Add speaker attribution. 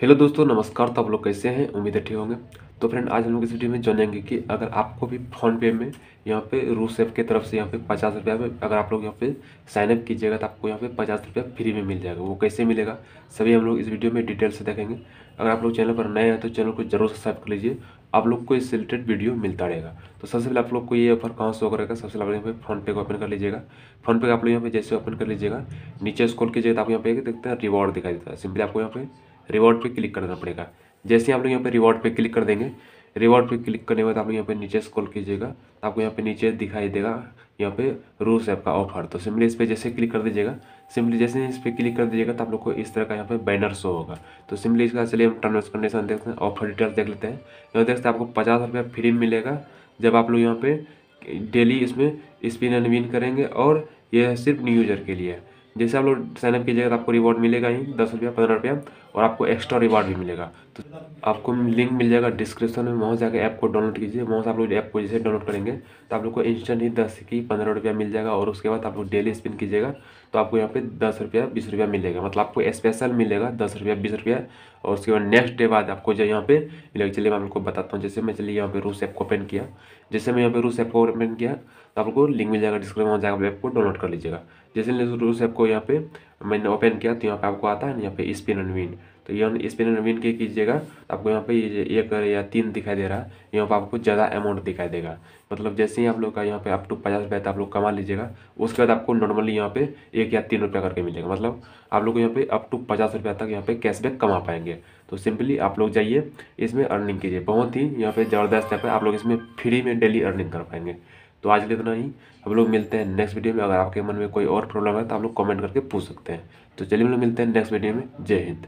Speaker 1: Hello दोस्तों नमस्कार तो आप लोग कैसे हैं उम्मीद ठीक होंगे तो फ्रेंड आज हम लोग इस वीडियो में जानेंगे कि अगर आपको भी फ़ोनपे में यहाँ पे रूस ऐप की तरफ से यहाँ पे पचास रुपया में अगर आप लोग यहाँ पे साइनअप कीजिएगा तो आपको यहाँ पे पचास रुपया फ्री में मिल जाएगा वो कैसे मिलेगा सभी हम लोग इस वीडियो में डिटेल से देखेंगे अगर आप लोग चैनल पर नए हैं तो चैनल को जरूर सब्सक्राइब कर लीजिए आप लोग को इस रिलेटेड वीडियो मिलता रहेगा तो सबसे पहले आप लोग को ये ऑफर कहाँ से करेगा सबसे पहले यहाँ पे फ़ोनपे को ओपन कर लीजिएगा फ़ोनपे का आप लोग यहाँ पे जैसे ओपन कर लीजिएगा नीचे स्कॉल कीजिएगा तो आप यहाँ पे देखते हैं रिवॉर्ड दिखाई देता है सिंपली आपको यहाँ पे रिवॉर्ड पे क्लिक करना पड़ेगा जैसे आप लोग यहाँ पे रिवॉर्ड पे क्लिक कर देंगे रिवॉर्ड पे क्लिक करने के बाद आप लोग यहाँ पे नीचे स्क्रॉल कीजिएगा तो आपको यहाँ पे नीचे दिखाई देगा यहाँ पे रूस ऐप का ऑफर तो सिंपली इस पर जैसे क्लिक कर दीजिएगा सिंपली जैसे इस पर क्लिक कर दीजिएगा तो आप लोग को इस तरह का यहाँ पे बैनर शो होगा तो सिंपली इसका चलिए हम टर्म्स कंडीशन देखते हैं ऑफर डिटेल्स देख लेते हैं यहाँ देखते हैं आपको पचास रुपया फ्री मिलेगा जब आप लोग यहाँ पे डेली इसमें स्पिन एंड विन करेंगे और यह सिर्फ न्यू यूजर के लिए जैसे आप लोग साइनअप कीजिएगा तो आपको रिवॉर्ड मिलेगा ही दस रुपया पंद्रह रुपया और आपको एक्स्ट्रा रिवार्ड भी मिलेगा तो आपको लिंक मिल जाएगा डिस्क्रिप्शन में वहाँ जाकर ऐप को डाउनलोड कीजिए वहाँ से आप लोग ऐप को जैसे डाउनलोड करेंगे तो आप लोग को इंस्टेंट ही दस की पंद्रह रुपया मिल जाएगा और उसके बाद आप लोग डेली स्पिन कीजिएगा तो आपको यहाँ पे दस रुपया बीस रुपया मिलेगा मतलब आपको स्पेशल मिलेगा दस रुपया बीस रुपया और उसके बाद नेक्स्ट डे बाद आपको जो यहाँ पे मिलेगा चलिए मैं आपको बताता हूँ जैसे मैं चलिए यहाँ पे रूस ऐप को ओपन किया जैसे मैं यहाँ पे रूस ऐप को ओपन किया तो आपको लिंक मिल जाएगा डिस्क्रिप्शन वहाँ जाकर ऐप को डाउनलोड कर लीजिएगा जैसे रूस ऐप को यहाँ पे मैंने ओपन किया तो यहाँ पे आपको आता है ना यहाँ पे स्पिन एंड विन तो ये स्पिन एंड विन के कीजिएगा आपको यहाँ पे एक या तीन दिखाई दे रहा है यहाँ पे आपको ज़्यादा अमाउंट दिखाई देगा मतलब जैसे ही आप लोग का यहाँ पे अप टू पचास रुपये आप लोग कमा लीजिएगा उसके बाद आपको नॉर्मली यहाँ पे एक या तीन रुपया करके मिलेगा मतलब आप लोग यहाँ पे अप टू पचास रुपया तक यहाँ पे कैशबैक कमा पाएंगे तो सिंपली आप लोग जाइए इसमें अर्निंग कीजिए बहुत ही यहाँ पे ज़बरदस्त है आप लोग इसमें फ्री में डेली अर्निंग कर पाएंगे तो आज के लिए इतना ही हम लोग हाँ। मिलते हैं नेक्स्ट वीडियो में अगर आपके मन में कोई और प्रॉब्लम है तो आप लोग कमेंट करके पूछ सकते हैं तो चलिए हम लोग मिलते हैं नेक्स्ट वीडियो में जय हिंद